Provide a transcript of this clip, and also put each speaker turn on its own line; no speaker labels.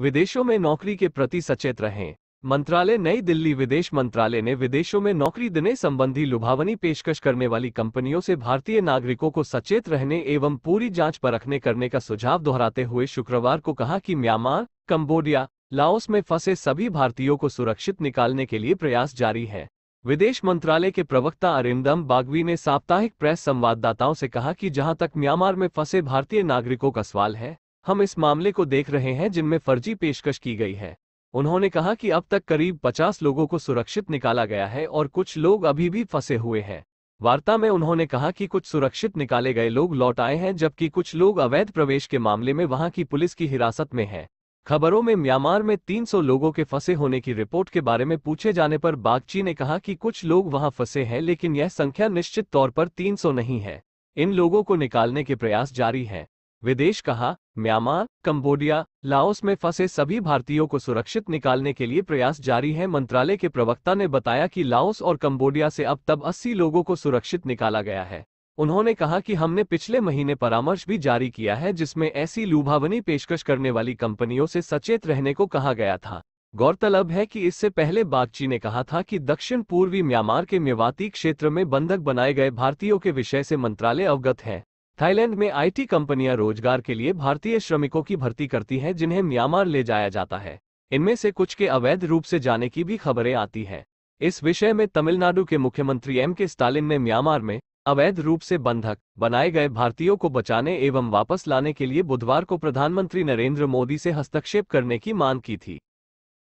विदेशों में नौकरी के प्रति सचेत रहें मंत्रालय नई दिल्ली विदेश मंत्रालय ने विदेशों में नौकरी देने संबंधी लुभावनी पेशकश करने वाली कंपनियों से भारतीय नागरिकों को सचेत रहने एवं पूरी जांच परखने करने का सुझाव दोहराते हुए शुक्रवार को कहा कि म्यांमार कंबोडिया लाओस में फंसे सभी भारतीयों को सुरक्षित निकालने के लिए प्रयास जारी है विदेश मंत्रालय के प्रवक्ता अरिंदम बागवी ने साप्ताहिक प्रेस संवाददाताओं से कहा कि जहां तक म्यांमार में फंसे भारतीय नागरिकों का सवाल है हम इस मामले को देख रहे हैं जिनमें फर्जी पेशकश की गई है उन्होंने कहा कि अब तक करीब 50 लोगों को सुरक्षित निकाला गया है और कुछ लोग अभी भी फंसे हुए हैं वार्ता में उन्होंने कहा कि कुछ सुरक्षित निकाले गए लोग लौट आए हैं जबकि कुछ लोग अवैध प्रवेश के मामले में वहां की पुलिस की हिरासत में हैं खबरों में म्यांमार में 300 लोगों के फंसे होने की रिपोर्ट के बारे में पूछे जाने पर बागची ने कहा कि कुछ लोग वहां फंसे हैं लेकिन यह संख्या निश्चित तौर पर 300 नहीं है इन लोगों को निकालने के प्रयास जारी हैं विदेश कहा म्यांमार कंबोडिया लाओस में फंसे सभी भारतीयों को सुरक्षित निकालने के लिए प्रयास जारी है मंत्रालय के प्रवक्ता ने बताया कि लाओस और कंबोडिया से अब तब 80 लोगों को सुरक्षित निकाला गया है उन्होंने कहा कि हमने पिछले महीने परामर्श भी जारी किया है जिसमें ऐसी लुभावनी पेशकश करने वाली कंपनियों से सचेत रहने को कहा गया था गौरतलब है कि इससे पहले बागची ने कहा था कि दक्षिण पूर्वी म्यांमार के मेवाती क्षेत्र में बंधक बनाए गए भारतीयों के विषय से मंत्रालय अवगत है थाईलैंड में आईटी कंपनियां रोजगार के लिए भारतीय श्रमिकों की भर्ती करती हैं जिन्हें म्यांमार ले जाया जाता है इनमें से कुछ के अवैध रूप से जाने की भी खबरें आती हैं इस विषय में तमिलनाडु के मुख्यमंत्री एम के स्टालिन ने म्यांमार में अवैध रूप से बंधक बनाए गए भारतीयों को बचाने एवं वापस लाने के लिए बुधवार को प्रधानमंत्री नरेंद्र मोदी से हस्तक्षेप करने की मांग की थी